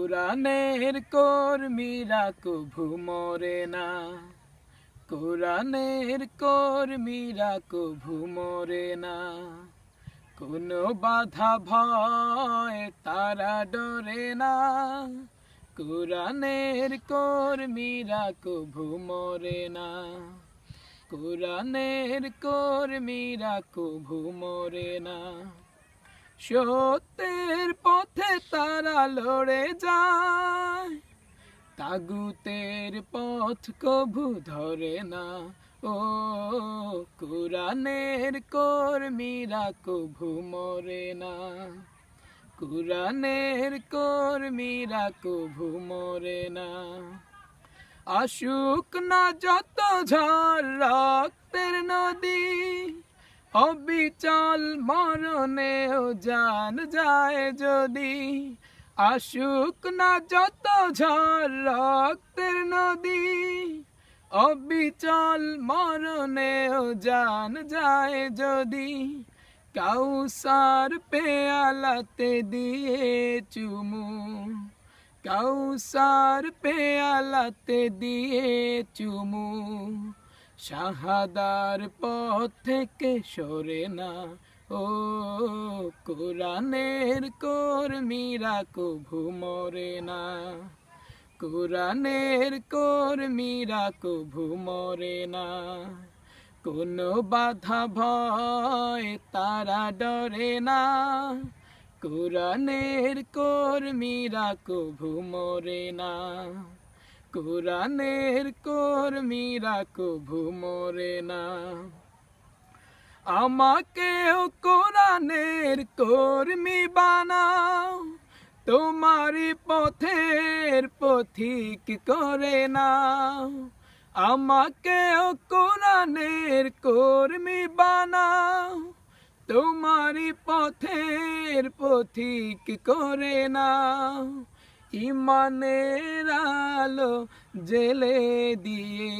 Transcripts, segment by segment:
কোরআনের কর্মীরা কভু মরে না কোরআনের কর্মীরা কভু মরে না কোনো বাধা ভয় তারা ডরে না কোরআনের কর্মীরা কভু মরে না কোরআনের কর্মীরা কভু মরে না সত্যের পথে তারা লড়ে যায় তাগুতের পথ কভু ধরে না ও কুরানের কর্মীরা কভু মরে না কুরানের কর্মীরা কভু মরে না আশুক না যত ঝড় রক্তের নদী অবিচল মরণে জান যায় যদি আশুক না যত ঝড় রক্তের নদী অবিচল মরণে জান যায় যদি কাউসার পেয়ালাতে দিয়ে চুমু কাউসার পেয়ালাতে দিয়ে চুমু শাহাদার পথ থেকে সরে না ও কোরআনের কর্মীরা কভু মরে না কোরআনের কর্মীরা কভু মরে না কোনো বাধা ভয় তারা ডরে না কোরআনের কর্মীরা কভু মরে না কোরআনের কর্মীরা কভু মরে না আমাকেও কোরআনের কর্মী বানাও তোমার পথের পথিক করে না আমাকেও কোরআনের কর্মী বানাও তোমার পথের পথিক করে না ইমানের আলো জেলে দিয়ে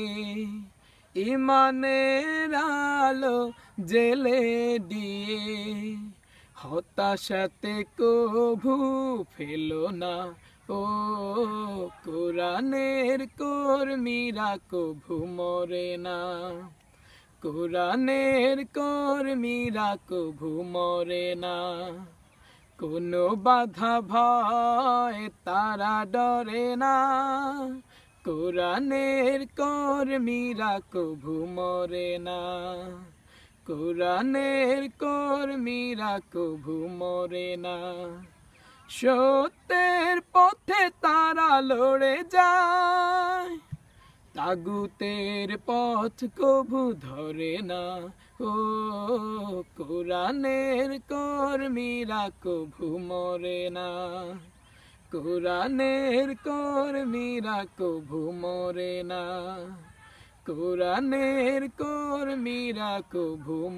ইমানের আলো জেলে দিয়ে হতাশাতে কভু ফেলো না ও কোরআনের কর্মীরা কভু মরে না কোরআনের কর্মীরা কভু মরে না কোনো বাধা ভয় তারা ডরে না কোরআনের কর্মীরা কভু মরে না কোরআনের কর্মীরা কভু মরে না সত্যের পথে তারা লড়ে যায় তাগুতের পথ কভু ধরে না ও কোরআনের কর্মীরা কভু মরে না কোরআনের কর্মীরা কভু মরে না কোরআনের কর্মীরা কভু